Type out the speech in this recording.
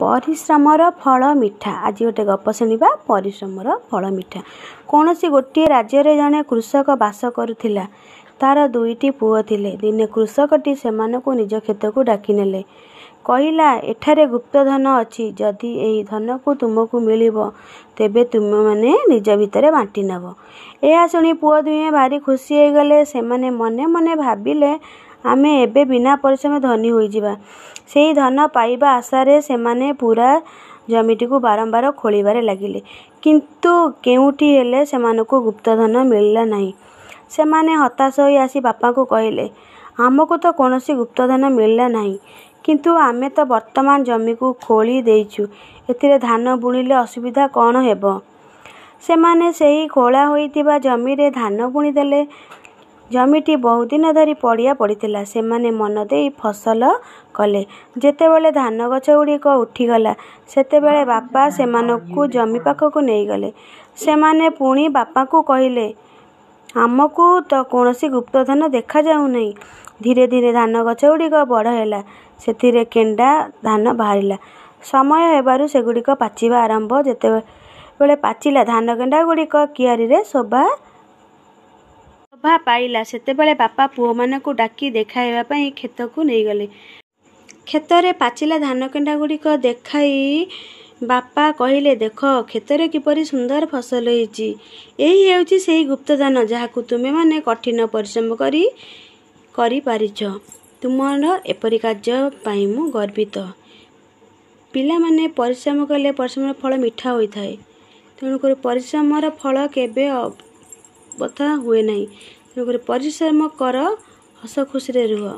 ପରିଶ୍ରମର ଫଳ ମିଠା ଆଜି ଗୋଟେ ଗପ ଶୁଣିବା ପରିଶ୍ରମର ଫଳ ମିଠା କୌଣସି ଗୋଟିଏ ରାଜ୍ୟରେ ଜଣେ କୃଷକ ବାସ କରୁଥିଲା ତା'ର ଦୁଇଟି ପୁଅ ଥିଲେ ଦିନେ କୃଷକଟି ସେମାନଙ୍କୁ ନିଜ କ୍ଷେତକୁ ଡାକିନେଲେ କହିଲା ଏଠାରେ ଗୁପ୍ତଧନ ଅଛି ଯଦି ଏହି ଧନକୁ ତୁମକୁ ମିଳିବ ତେବେ ତୁମେମାନେ ନିଜ ଭିତରେ ବାଣ୍ଟି ନେବ ଏହା ଶୁଣି ପୁଅ ଦୁହେଁ ଭାରି ଖୁସି ହୋଇଗଲେ ସେମାନେ ମନେ ମନେ ଭାବିଲେ ଆମେ ଏବେ ବିନା ପରିଶ୍ରମ ଧନୀ ହୋଇଯିବା ସେହି ଧନ ପାଇବା ଆଶାରେ ସେମାନେ ପୁରା ଜମିଟିକୁ ବାରମ୍ବାର ଖୋଳିବାରେ ଲାଗିଲେ କିନ୍ତୁ କେଉଁଠି ହେଲେ ସେମାନଙ୍କୁ ଗୁପ୍ତଧନ ମିଳିଲା ନାହିଁ ସେମାନେ ହତାଶ ହୋଇ ଆସି ବାପାଙ୍କୁ କହିଲେ ଆମକୁ ତ କୌଣସି ଗୁପ୍ତଧନ ମିଳିଲା ନାହିଁ କିନ୍ତୁ ଆମେ ତ ବର୍ତ୍ତମାନ ଜମିକୁ ଖୋଳି ଦେଇଛୁ ଏଥିରେ ଧାନ ବୁଣିଲେ ଅସୁବିଧା କ'ଣ ହେବ ସେମାନେ ସେହି ଖୋଳା ହୋଇଥିବା ଜମିରେ ଧାନ ବୁଣିଦେଲେ ଜମିଟି ବହୁ ଦିନ ଧରି ପଡ଼ିଆ ପଡ଼ିଥିଲା ସେମାନେ ମନ ଦେଇ ଫସଲ କଲେ ଯେତେବେଳେ ଧାନ ଗଛ ଗୁଡ଼ିକ ଉଠିଗଲା ସେତେବେଳେ ବାପା ସେମାନଙ୍କୁ ଜମି ପାଖକୁ ନେଇଗଲେ ସେମାନେ ପୁଣି ବାପାଙ୍କୁ କହିଲେ ଆମକୁ ତ କୌଣସି ଗୁପ୍ତଧନ ଦେଖାଯାଉନାହିଁ ଧୀରେ ଧୀରେ ଧାନ ଗଛ ଗୁଡ଼ିକ ବଡ଼ ହେଲା ସେଥିରେ କେଣ୍ଡା ଧାନ ବାହାରିଲା ସମୟ ହେବାରୁ ସେଗୁଡ଼ିକ ପାଚିବା ଆରମ୍ଭ ଯେତେବେଳେ ପାଚିଲା ଧାନ କେଣ୍ଡା ଗୁଡ଼ିକ କିଆରୀରେ ଶୋଭା ଶୋଭା ପାଇଲା ସେତେବେଳେ ବାପା ପୁଅମାନଙ୍କୁ ଡାକି ଦେଖାଇବା ପାଇଁ କ୍ଷେତକୁ ନେଇଗଲେ କ୍ଷେତରେ ପାଚିଲା ଧାନକେଣ୍ଡା ଗୁଡ଼ିକ ଦେଖାଇ ବାପା କହିଲେ ଦେଖ କ୍ଷେତରେ କିପରି ସୁନ୍ଦର ଫସଲ ହୋଇଛି ଏହି ହେଉଛି ସେହି ଗୁପ୍ତଦାନ ଯାହାକୁ ତୁମେମାନେ କଠିନ ପରିଶ୍ରମ କରି କରିପାରିଛ ତୁମର ଏପରି କାର୍ଯ୍ୟ ପାଇଁ ମୁଁ ଗର୍ବିତ ପିଲାମାନେ ପରିଶ୍ରମ କଲେ ପରିଶ୍ରମର ଫଳ ମିଠା ହୋଇଥାଏ ତେଣୁକରି ପରିଶ୍ରମର ଫଳ କେବେ ବଥା ହୁଏ ନାହିଁ ତେଣୁକରି ପରିଶ୍ରମ କର ହସ ଖୁସିରେ ରୁହ